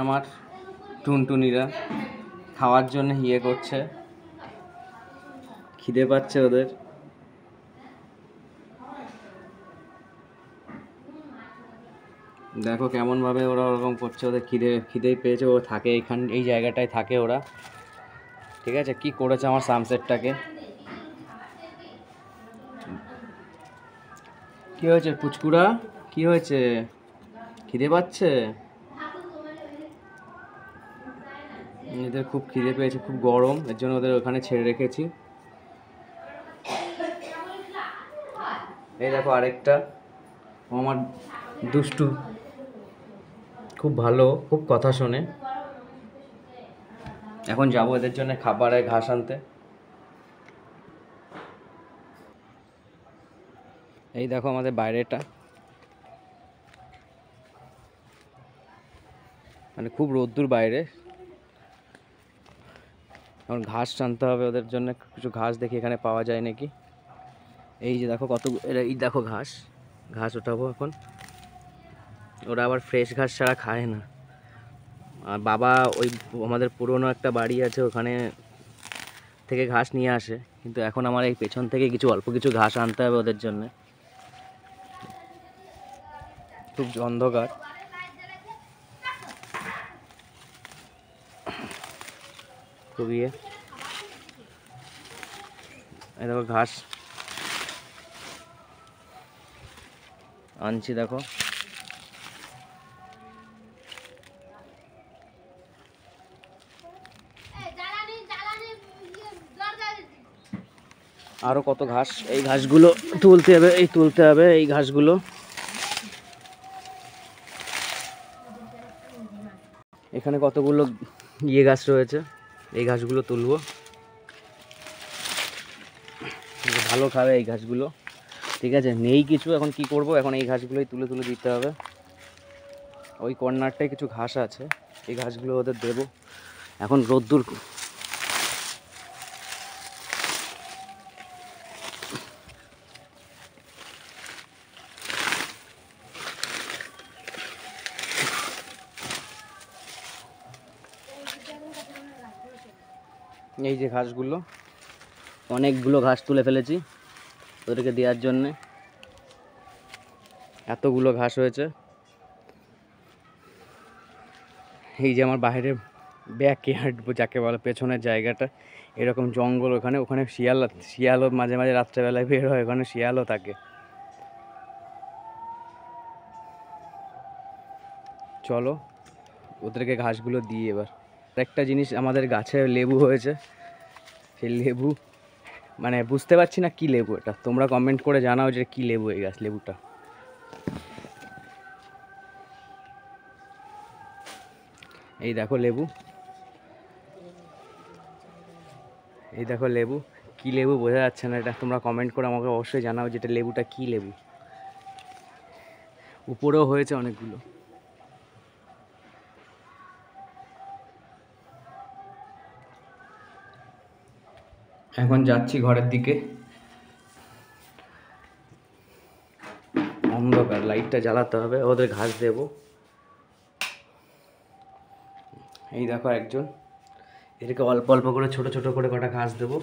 আমার টুনটুনিরা খাওয়ার জন্য ইয়ে করছে খিদে পাচ্ছে ওদের দেখো কেমনভাবে ওরা ওরকম করছে ওদের খিদে খিদেই পেয়েছে ও থাকে এইখান এই জায়গাটায় থাকে ওরা ঠিক আছে কি করেছে আমার সানসেটটাকে কি হয়েছে পুচকুড়া কি হয়েছে খিদে পাচ্ছে এদের খুব খিদে পেয়েছে খুব গরম এর জন্য ওদের ওখানে ছেড়ে রেখেছি এই দেখো আরেকটা আমার দুষ্টু খুব ভালো খুব কথা শোনে এখন যাবো এদের জন্য খাবারে ঘাস আনতে এই দেখো আমাদের বাইরেটা মানে খুব রোদ্দুর বাইরে এখন ঘাস টানতে হবে ওদের জন্য কিছু ঘাস দেখি এখানে পাওয়া যায় নাকি এই যে দেখো কত এই দেখো ঘাস ঘাস ওঠাবো এখন ওরা আবার ফ্রেশ ঘাস ছাড়া খায় না আর বাবা ওই আমাদের পুরনো একটা বাড়ি আছে ওখানে থেকে ঘাস নিয়ে আসে কিন্তু এখন আমার এই পেছন থেকে কিছু অল্প কিছু ঘাস আনতে হবে ওদের জন্য খুব অন্ধকার को भी है देखो घास আনছি দেখো আরও কত ঘাস এই ঘাসগুলো তুলতে হবে এই তুলতে হবে এই ঘাসগুলো এখানে কতগুলো ইয়ে গাছ রয়েছে এই ঘাসগুলো তুলবো ভালো খাবে এই ঘাসগুলো ঠিক আছে নেই কিছু এখন কি করব এখন এই ঘাসগুলোই তুলে তুলে দিতে হবে ওই কর্নারটায় কিছু ঘাস আছে এই ঘাসগুলো ওদের দেবো এখন রোদ্দুর এই যে ঘাসগুলো অনেকগুলো ঘাস তুলে ফেলেছি ওদেরকে দেওয়ার জন্যে এতগুলো ঘাস হয়েছে এই যে আমার বাইরে ব্যাক ইয়ার্ড যাকে বলে পেছনের জায়গাটা এরকম জঙ্গল ওখানে ওখানে শিয়াল শিয়ালও মাঝে মাঝে রাত্রেবেলায় বের হয় ওখানে শিয়ালও থাকে চলো ওদেরকে ঘাসগুলো দিই এবার একটা জিনিস আমাদের গাছে লেবু হয়েছে সেই লেবু মানে বুঝতে পারছি না কি লেবু এটা তোমরা কমেন্ট করে জানাও যে কি লেবু এই গাছ লেবুটা এই দেখো লেবু এই দেখো লেবু কি লেবু বোঝা যাচ্ছে না এটা তোমরা কমেন্ট করে আমাকে অবশ্যই জানাও এটা লেবুটা কি লেবু উপরেও হয়েছে অনেকগুলো এখন যাচ্ছি ঘরের দিকে অন্ধকার লাইটটা জ্বালাতে হবে ওদের ঘাস দেব এই দেখো একজন এদেরকে অল্প অল্প করে ছোট ছোট করে কটা ঘাস দেবো